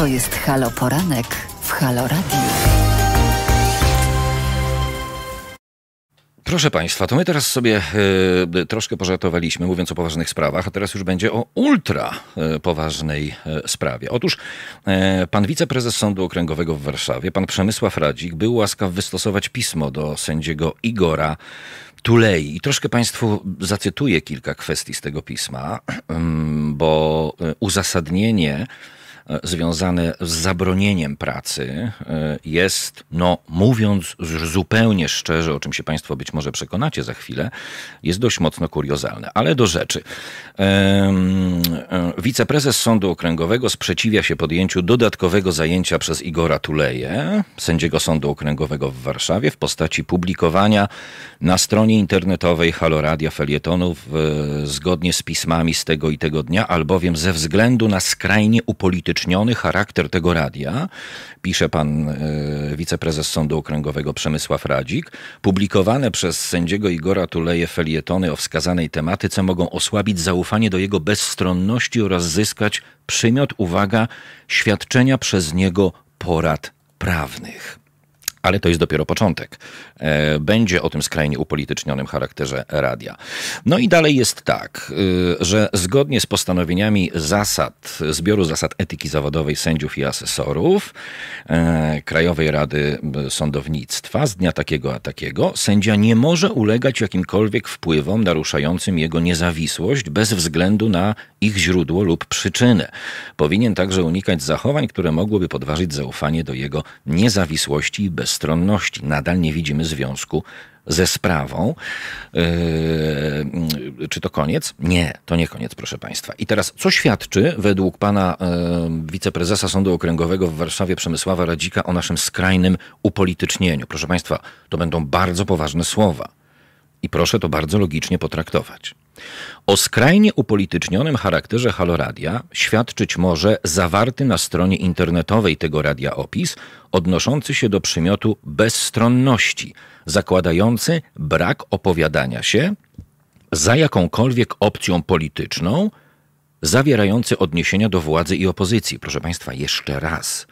To jest Halo Poranek w Halo Radio. Proszę Państwa, to my teraz sobie y, troszkę pożartowaliśmy, mówiąc o poważnych sprawach, a teraz już będzie o ultra y, poważnej y, sprawie. Otóż pan wiceprezes Sądu Okręgowego w Warszawie, pan Przemysław Radzik, był łaskaw wystosować pismo do sędziego Igora Tulei. I troszkę Państwu zacytuję kilka kwestii z tego pisma, bo uzasadnienie związane z zabronieniem pracy e, jest, no mówiąc zupełnie szczerze, o czym się Państwo być może przekonacie za chwilę, jest dość mocno kuriozalne. Ale do rzeczy. E, wiceprezes Sądu Okręgowego sprzeciwia się podjęciu dodatkowego zajęcia przez Igora Tuleje, sędziego Sądu Okręgowego w Warszawie, w postaci publikowania na stronie internetowej Haloradia felietonów e, zgodnie z pismami z tego i tego dnia, albowiem ze względu na skrajnie upolityczne upolityczniony charakter tego radia, pisze pan e, wiceprezes Sądu Okręgowego Przemysław Radzik, publikowane przez sędziego Igora Tuleje felietony o wskazanej tematyce mogą osłabić zaufanie do jego bezstronności oraz zyskać przymiot, uwaga, świadczenia przez niego porad prawnych. Ale to jest dopiero początek. E, będzie o tym skrajnie upolitycznionym charakterze radia. No i dalej jest tak, y, że zgodnie z postanowieniami zasad, zbioru zasad etyki zawodowej sędziów i asesorów e, Krajowej Rady Sądownictwa z dnia takiego a takiego, sędzia nie może ulegać jakimkolwiek wpływom naruszającym jego niezawisłość bez względu na ich źródło lub przyczynę. Powinien także unikać zachowań, które mogłyby podważyć zaufanie do jego niezawisłości i bezpieczeństwa bezstronności. Nadal nie widzimy związku ze sprawą. Yy, czy to koniec? Nie, to nie koniec, proszę Państwa. I teraz, co świadczy według pana yy, wiceprezesa Sądu Okręgowego w Warszawie Przemysława Radzika o naszym skrajnym upolitycznieniu? Proszę Państwa, to będą bardzo poważne słowa. I proszę to bardzo logicznie potraktować. O skrajnie upolitycznionym charakterze Haloradia świadczyć może zawarty na stronie internetowej tego radia opis odnoszący się do przymiotu bezstronności, zakładający brak opowiadania się za jakąkolwiek opcją polityczną, zawierający odniesienia do władzy i opozycji. Proszę Państwa, jeszcze raz.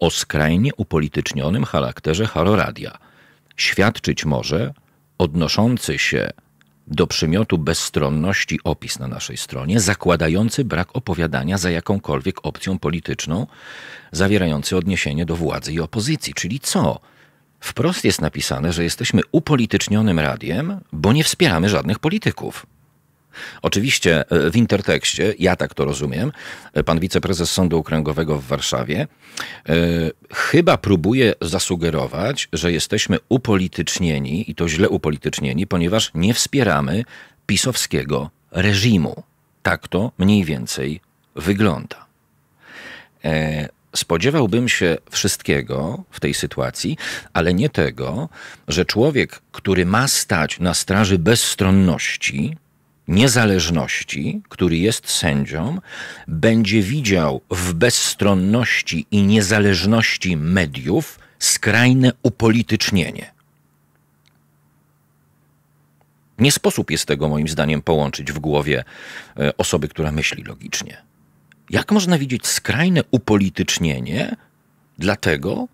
O skrajnie upolitycznionym charakterze Haloradia świadczyć może odnoszący się do przymiotu bezstronności opis na naszej stronie zakładający brak opowiadania za jakąkolwiek opcją polityczną, zawierający odniesienie do władzy i opozycji. Czyli co? Wprost jest napisane, że jesteśmy upolitycznionym radiem, bo nie wspieramy żadnych polityków. Oczywiście e, w intertekście, ja tak to rozumiem, e, pan wiceprezes Sądu Okręgowego w Warszawie yy, chyba próbuje zasugerować, że jesteśmy upolitycznieni i to źle upolitycznieni, ponieważ nie wspieramy pisowskiego reżimu. Tak to mniej więcej wygląda. spodziewałbym się wszystkiego w tej sytuacji, ale nie tego, że człowiek, który ma stać na straży bezstronności, niezależności, który jest sędzią, będzie widział w bezstronności i niezależności mediów skrajne upolitycznienie. Nie sposób jest tego, moim zdaniem, połączyć w głowie e, osoby, która myśli logicznie. Jak można widzieć skrajne upolitycznienie, dlatego,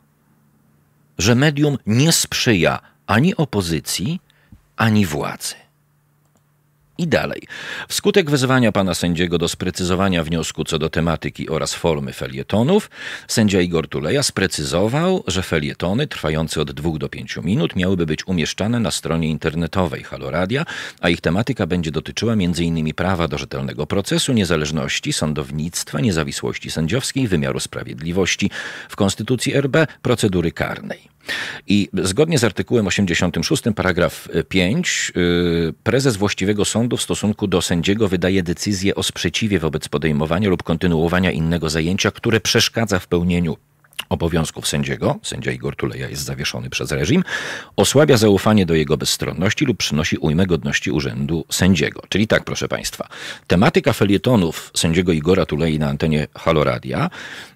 że medium nie sprzyja ani opozycji, ani władzy? I dalej. Wskutek wezwania pana sędziego do sprecyzowania wniosku co do tematyki oraz formy felietonów, sędzia Igor Tuleja sprecyzował, że felietony trwające od 2 do 5 minut miałyby być umieszczane na stronie internetowej Haloradia, a ich tematyka będzie dotyczyła m.in. prawa do rzetelnego procesu, niezależności, sądownictwa, niezawisłości sędziowskiej, wymiaru sprawiedliwości w Konstytucji RB, procedury karnej. I zgodnie z artykułem 86 paragraf 5 y, y, prezes właściwego sądu w stosunku do sędziego wydaje decyzję o sprzeciwie wobec podejmowania lub kontynuowania innego zajęcia, które przeszkadza w pełnieniu obowiązków sędziego, sędzia Igor Tuleja jest zawieszony przez reżim, osłabia zaufanie do jego bezstronności lub przynosi ujmę godności urzędu sędziego. Czyli tak, proszę Państwa, tematyka felietonów sędziego Igora Tulei na antenie Haloradia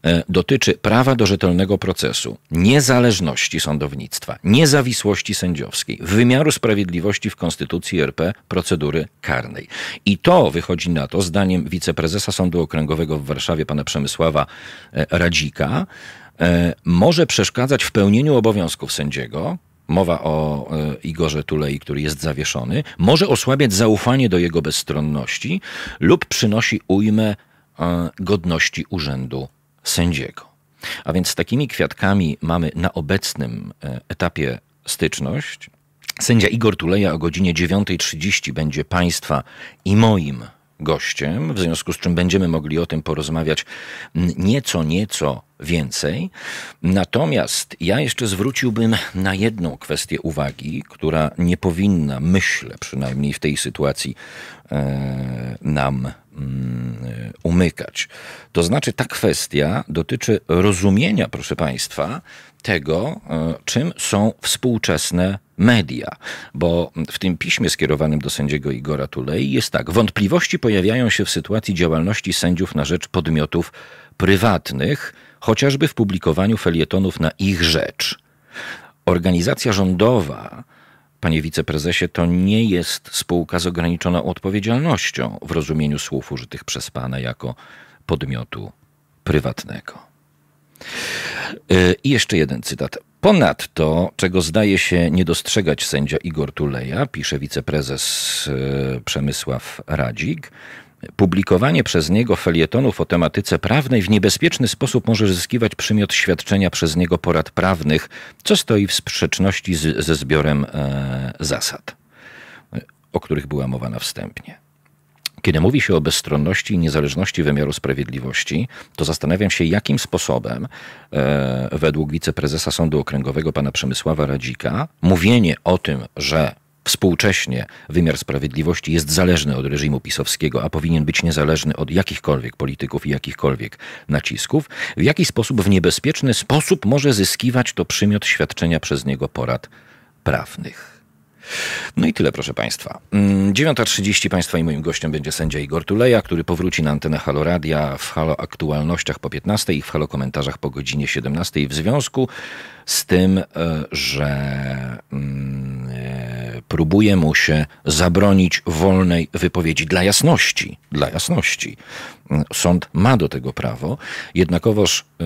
e, dotyczy prawa do rzetelnego procesu, niezależności sądownictwa, niezawisłości sędziowskiej, wymiaru sprawiedliwości w Konstytucji RP, procedury karnej. I to wychodzi na to, zdaniem wiceprezesa Sądu Okręgowego w Warszawie, pana Przemysława e, Radzika, E, może przeszkadzać w pełnieniu obowiązków sędziego, mowa o e, Igorze Tulei, który jest zawieszony, może osłabiać zaufanie do jego bezstronności lub przynosi ujmę e, godności urzędu sędziego. A więc z takimi kwiatkami mamy na obecnym etapie styczność. Sędzia Igor Tuleja o godzinie 9.30 będzie Państwa i moim gościem, w związku z czym będziemy mogli o tym porozmawiać nieco, nieco więcej. Natomiast ja jeszcze zwróciłbym na jedną kwestię uwagi, która nie powinna, myślę przynajmniej w tej sytuacji, e, nam Y, umykać. To znaczy, ta kwestia dotyczy rozumienia, proszę Państwa, tego, y, czym są współczesne media. Bo w tym piśmie skierowanym do sędziego Igora Tulei jest tak: wątpliwości pojawiają się w sytuacji działalności sędziów na rzecz podmiotów prywatnych, chociażby w publikowaniu felietonów na ich rzecz. Organizacja rządowa Panie wiceprezesie, to nie jest spółka z ograniczoną odpowiedzialnością w rozumieniu słów użytych przez pana jako podmiotu prywatnego. Y, I jeszcze jeden cytat. Ponadto, czego zdaje się nie dostrzegać sędzia Igor Tuleja, pisze wiceprezes y, Przemysław Radzik, Publikowanie przez niego felietonów o tematyce prawnej w niebezpieczny sposób może zyskiwać przymiot świadczenia przez niego porad prawnych, co stoi w sprzeczności z, ze zbiorem e, zasad, o których była mowa na wstępnie. Kiedy mówi się o bezstronności i niezależności wymiaru sprawiedliwości, to zastanawiam się, jakim sposobem, e, według wiceprezesa Sądu Okręgowego pana Przemysława Radzika, mówienie o tym, że Współcześnie wymiar sprawiedliwości jest zależny od reżimu pisowskiego, a powinien być niezależny od jakichkolwiek polityków i jakichkolwiek nacisków. W jaki sposób w niebezpieczny sposób może zyskiwać to przymiot świadczenia przez niego porad prawnych? No i tyle, proszę Państwa. 9.30 mm, Państwa i moim gościem będzie sędzia Igor Tuleja, który powróci na antenę Halo Radia w Halo Aktualnościach po 15 i w Halo Komentarzach po godzinie 17 w związku z tym, e, że... Mm, próbuje mu się zabronić wolnej wypowiedzi. Dla jasności, dla jasności. Sąd ma do tego prawo, jednakowoż e,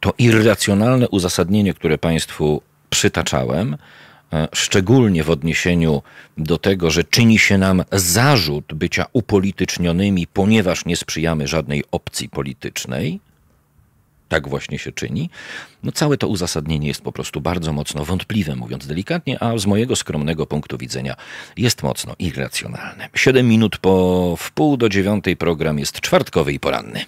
to irracjonalne uzasadnienie, które Państwu przytaczałem, e, szczególnie w odniesieniu do tego, że czyni się nam zarzut bycia upolitycznionymi, ponieważ nie sprzyjamy żadnej opcji politycznej, tak właśnie się czyni. No całe to uzasadnienie jest po prostu bardzo mocno wątpliwe, mówiąc delikatnie, a z mojego skromnego punktu widzenia jest mocno irracjonalne. Siedem minut po wpół do dziewiątej program jest czwartkowy i poranny.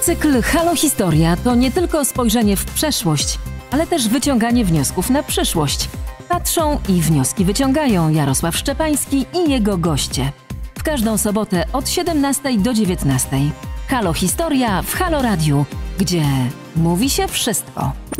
Cykl Halo Historia to nie tylko spojrzenie w przeszłość, ale też wyciąganie wniosków na przyszłość. Patrzą i wnioski wyciągają Jarosław Szczepański i jego goście. W każdą sobotę od 17 do 19. Halo Historia w Halo Radiu, gdzie mówi się wszystko.